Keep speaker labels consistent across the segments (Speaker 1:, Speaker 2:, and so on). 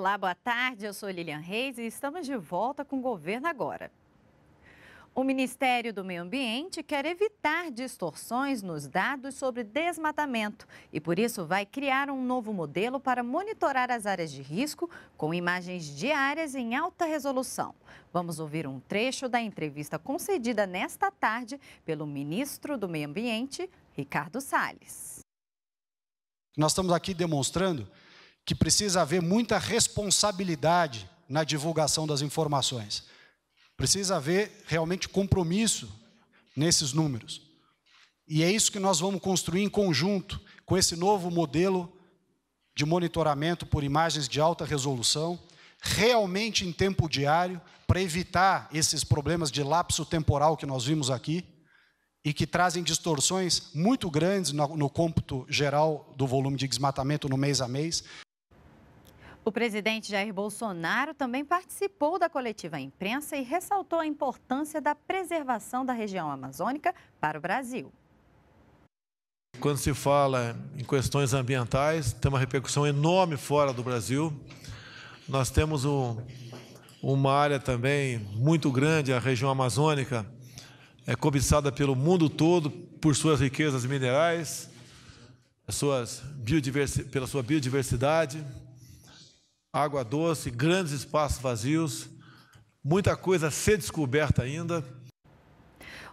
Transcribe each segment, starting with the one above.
Speaker 1: Olá, boa tarde. Eu sou Lilian Reis e estamos de volta com o Governo Agora. O Ministério do Meio Ambiente quer evitar distorções nos dados sobre desmatamento e, por isso, vai criar um novo modelo para monitorar as áreas de risco com imagens diárias em alta resolução. Vamos ouvir um trecho da entrevista concedida nesta tarde pelo ministro do Meio Ambiente, Ricardo Salles.
Speaker 2: Nós estamos aqui demonstrando que precisa haver muita responsabilidade na divulgação das informações. Precisa haver realmente compromisso nesses números. E é isso que nós vamos construir em conjunto com esse novo modelo de monitoramento por imagens de alta resolução, realmente em tempo diário, para evitar esses problemas de lapso temporal que nós vimos aqui e que trazem distorções muito grandes no, no cômputo geral do volume de desmatamento no mês a mês,
Speaker 1: o presidente Jair Bolsonaro também participou da coletiva imprensa e ressaltou a importância da preservação da região amazônica para o Brasil.
Speaker 3: Quando se fala em questões ambientais, tem uma repercussão enorme fora do Brasil. Nós temos um, uma área também muito grande, a região amazônica, é cobiçada pelo mundo todo por suas riquezas minerais, suas biodiversi pela sua biodiversidade água doce, grandes espaços vazios, muita coisa a ser descoberta ainda.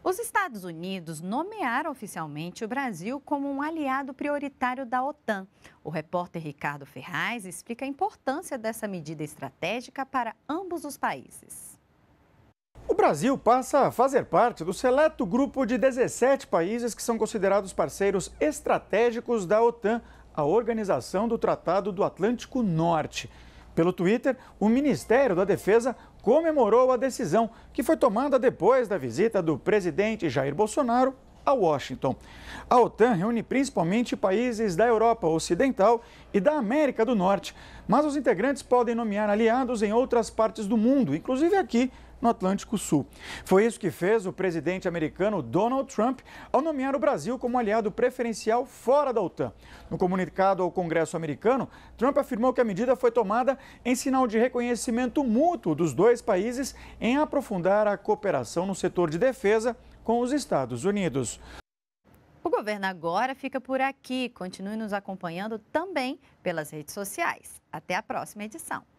Speaker 1: Os Estados Unidos nomearam oficialmente o Brasil como um aliado prioritário da OTAN. O repórter Ricardo Ferraz explica a importância dessa medida estratégica para ambos os países.
Speaker 4: O Brasil passa a fazer parte do seleto grupo de 17 países que são considerados parceiros estratégicos da OTAN, a organização do Tratado do Atlântico Norte. Pelo Twitter, o Ministério da Defesa comemorou a decisão, que foi tomada depois da visita do presidente Jair Bolsonaro a Washington. A OTAN reúne principalmente países da Europa Ocidental e da América do Norte, mas os integrantes podem nomear aliados em outras partes do mundo, inclusive aqui no Atlântico Sul. Foi isso que fez o presidente americano Donald Trump ao nomear o Brasil como aliado preferencial fora da OTAN. No comunicado ao Congresso americano, Trump afirmou que a medida foi tomada em sinal de reconhecimento mútuo dos dois países em aprofundar a cooperação no setor de defesa com os Estados Unidos.
Speaker 1: O governo agora fica por aqui. Continue nos acompanhando também pelas redes sociais. Até a próxima edição.